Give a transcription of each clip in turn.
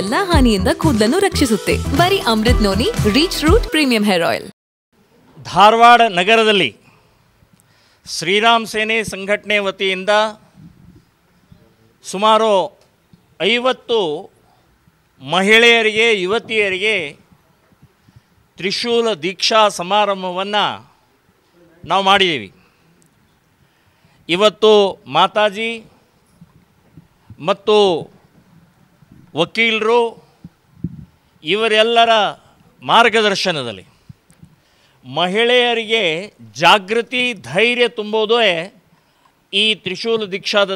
ಎಲ್ಲ ಹಾನಿಯಿಂದ ಕೂದಲನ್ನು ರಕ್ಷಿಸುತ್ತೆ ಬರೀ Amrut noni reach root premium hair oil Dharwad ನಗರದಲ್ಲಿ ಶ್ರೀರಾಮ್ ಸೇನೆ ಸಂಘಟನೆ ವತಿಯಿಂದ ಸುಮಾರು ಐವತ್ತು ಮಹಿಳೆಯರಿಗೆ ಯುವತಿಯರಿಗೆ ತ್ರಿಶೂಲ ದೀಕ್ಷಾ ಸಮಾರಂಭವನ್ನು ನಾವು ಮಾಡಿದ್ದೀವಿ ಇವತ್ತು ಮಾತಾಜಿ ಮತ್ತು ವಕೀಲರು ಇವರೆಲ್ಲರ ಮಾರ್ಗದರ್ಶನದಲ್ಲಿ ಮಹಿಳೆಯರಿಗೆ ಜಾಗೃತಿ ಧೈರ್ಯ ತುಂಬೋದೇ ಈ ತ್ರಿಶೂಲ ದೀಕ್ಷಾದ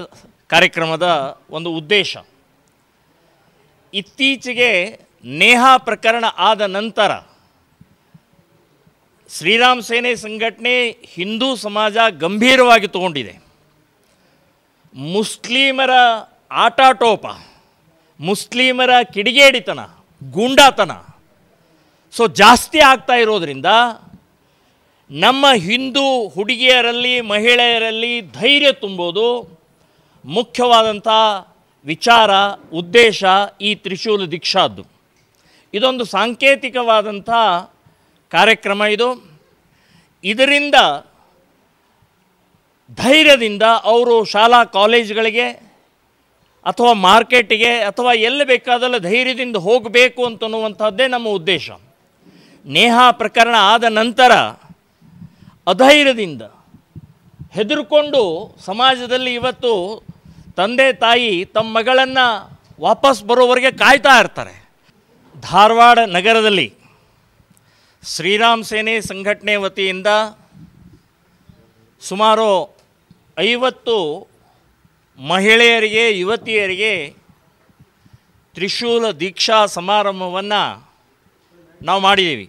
ಕಾರ್ಯಕ್ರಮದ ಒಂದು ಉದ್ದೇಶ ಇತ್ತೀಚೆಗೆ ನೇಹಾ ಪ್ರಕರಣ ಆದ ನಂತರ ಶ್ರೀರಾಮ್ ಸೇನೆ ಸಂಘಟನೆ ಹಿಂದೂ ಸಮಾಜ ಗಂಭೀರವಾಗಿ ತಗೊಂಡಿದೆ ಮುಸ್ಲಿಮರ ಆಟಾಟೋಪ ಮುಸ್ಲಿಮರ ಕಿಡಿಗೇಡಿತನ ಗೂಂಡಾತನ ಸೊ ಜಾಸ್ತಿ ಆಗ್ತಾ ಇರೋದರಿಂದ ನಮ್ಮ ಹಿಂದೂ ಹುಡುಗಿಯರಲ್ಲಿ ಮಹಿಳೆಯರಲ್ಲಿ ಧೈರ್ಯ ತುಂಬೋದು ಮುಖ್ಯವಾದಂಥ ವಿಚಾರ ಉದ್ದೇಶ ಈ ತ್ರಿಶೂಲ ದೀಕ್ಷಾದ್ದು ಇದೊಂದು ಸಾಂಕೇತಿಕವಾದಂಥ ಕಾರ್ಯಕ್ರಮ ಇದು ಇದರಿಂದ ಧೈರ್ಯದಿಂದ ಅವರು ಶಾಲಾ ಕಾಲೇಜ್ಗಳಿಗೆ ಅಥವಾ ಮಾರ್ಕೆಟಿಗೆ ಅಥವಾ ಎಲ್ಲಿ ಬೇಕಾದಲ್ಲ ಧೈರ್ಯದಿಂದ ಹೋಗಬೇಕು ಅಂತನ್ನುವಂಥದ್ದೇ ನಮ್ಮ ಉದ್ದೇಶ ನೇಹ ಪ್ರಕರಣ ಆದ ನಂತರ ಅಧೈರ್ಯದಿಂದ ಹೆದರ್ಕೊಂಡು ಸಮಾಜದಲ್ಲಿ ಇವತ್ತು ತಂದೆ ತಾಯಿ ತಮ್ಮ ಮಗಳನ್ನು ವಾಪಸ್ ಬರೋವರೆಗೆ ಕಾಯ್ತಾ ಇರ್ತಾರೆ ಧಾರವಾಡ ನಗರದಲ್ಲಿ ಶ್ರೀರಾಮ್ ಸೇನೆ ಸಂಘಟನೆ ವತಿಯಿಂದ ಸುಮಾರು ಐವತ್ತು ಮಹಿಳೆಯರಿಗೆ ಯುವತಿಯರಿಗೆ ತ್ರಿಶೂಲ ದೀಕ್ಷಾ ಸಮಾರಂಭವನ್ನು ನಾವು ಮಾಡಿದ್ದೀವಿ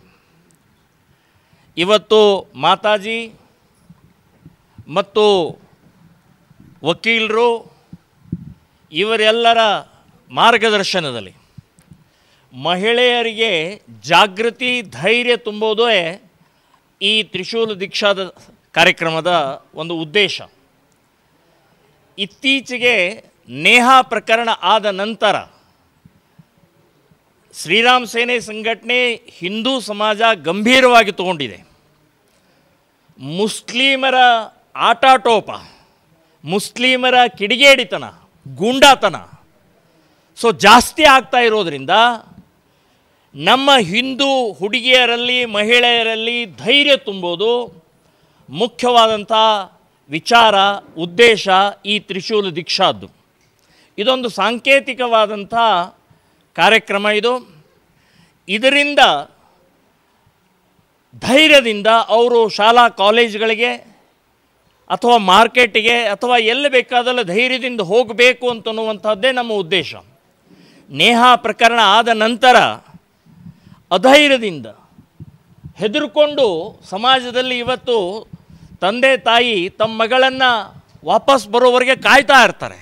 ಇವತ್ತು ಮಾತಾಜಿ ಮತ್ತು ವಕೀಲರು ಇವರೆಲ್ಲರ ಮಾರ್ಗದರ್ಶನದಲ್ಲಿ ಮಹಿಳೆಯರಿಗೆ ಜಾಗೃತಿ ಧೈರ್ಯ ತುಂಬೋದೇ ಈ ತ್ರಿಶೂಲ ದೀಕ್ಷಾದ ಕಾರ್ಯಕ್ರಮದ ಒಂದು ಉದ್ದೇಶ ಇತ್ತೀಚೆಗೆ ನೇಹಾ ಪ್ರಕರಣ ಆದ ನಂತರ ಶ್ರೀರಾಮ್ ಸೇನೆ ಸಂಘಟನೆ ಹಿಂದೂ ಸಮಾಜ ಗಂಭೀರವಾಗಿ ತಗೊಂಡಿದೆ ಮುಸ್ಲಿಮರ ಆಟಾಟೋಪ ಮುಸ್ಲಿಮರ ಕಿಡಿಗೇಡಿತನ ಗೂಂಡಾತನ ಸೊ ಜಾಸ್ತಿ ಆಗ್ತಾ ಇರೋದರಿಂದ ನಮ್ಮ ಹಿಂದೂ ಹುಡುಗಿಯರಲ್ಲಿ ಮಹಿಳೆಯರಲ್ಲಿ ಧೈರ್ಯ ತುಂಬೋದು ಮುಖ್ಯವಾದಂಥ ವಿಚಾರ ಉದ್ದೇಶ ಈ ತ್ರಿಶೂಲ ದೀಕ್ಷಾದ್ದು ಇದೊಂದು ಸಾಂಕೇತಿಕವಾದಂಥ ಕಾರ್ಯಕ್ರಮ ಇದು ಇದರಿಂದ ಧೈರ್ಯದಿಂದ ಅವರು ಶಾಲಾ ಕಾಲೇಜ್ಗಳಿಗೆ ಅಥವಾ ಮಾರ್ಕೆಟಿಗೆ ಅಥವಾ ಎಲ್ಲಿ ಬೇಕಾದಲ್ಲ ಧೈರ್ಯದಿಂದ ಹೋಗಬೇಕು ಅಂತನ್ನುವಂಥದ್ದೇ ನಮ್ಮ ಉದ್ದೇಶ ನೇಹ ಪ್ರಕರಣ ಆದ ನಂತರ ಅಧೈರ್ಯದಿಂದ ಹೆದರ್ಕೊಂಡು ಸಮಾಜದಲ್ಲಿ ಇವತ್ತು ತಂದೆ ತಾಯಿ ತಮ್ಮ ಮಗಳನ್ನು ವಾಪಸ್ ಬರೋವರೆಗೆ ಕಾಯ್ತಾ ಇರ್ತಾರೆ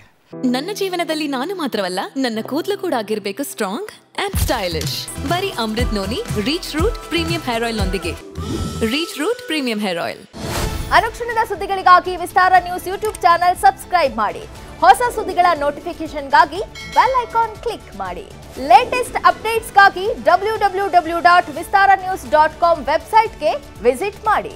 ನನ್ನ ಜೀವನದಲ್ಲಿ ನಾನು ಮಾತ್ರವಲ್ಲ ನನ್ನ ಕೂದಲು ಕೂಡ ಆಗಿರ್ಬೇಕು ಸ್ಟ್ರಾಂಗ್ ಅಂಡ್ ಸ್ಟೈಲಿಶ್ ಬರೀ Amrut noni reach root premium hair oil ನೊಂದಿಗೆ reach root premium hair oil ಅರಕ್ಷಣದ ಸುದ್ದಿಗಳಿಗಾಗಿ Vistara news YouTube channel subscribe ಮಾಡಿ ಹೊಸ ಸುದ್ದಿಗಳ ನೋಟಿಫಿಕೇಶನ್ಗಾಗಿ ಬೆಲ್ ಐಕಾನ್ ಕ್ಲಿಕ್ ಮಾಡಿ ಲೇಟೆಸ್ಟ್ ಅಪ್ಡೇಟ್ಸ್ಗಾಗಿ W W W dot Vistara news dot com ವೆಬ್ಸೈಟ್ಗೆ ವಿಸಿಟ್ ಮಾಡಿ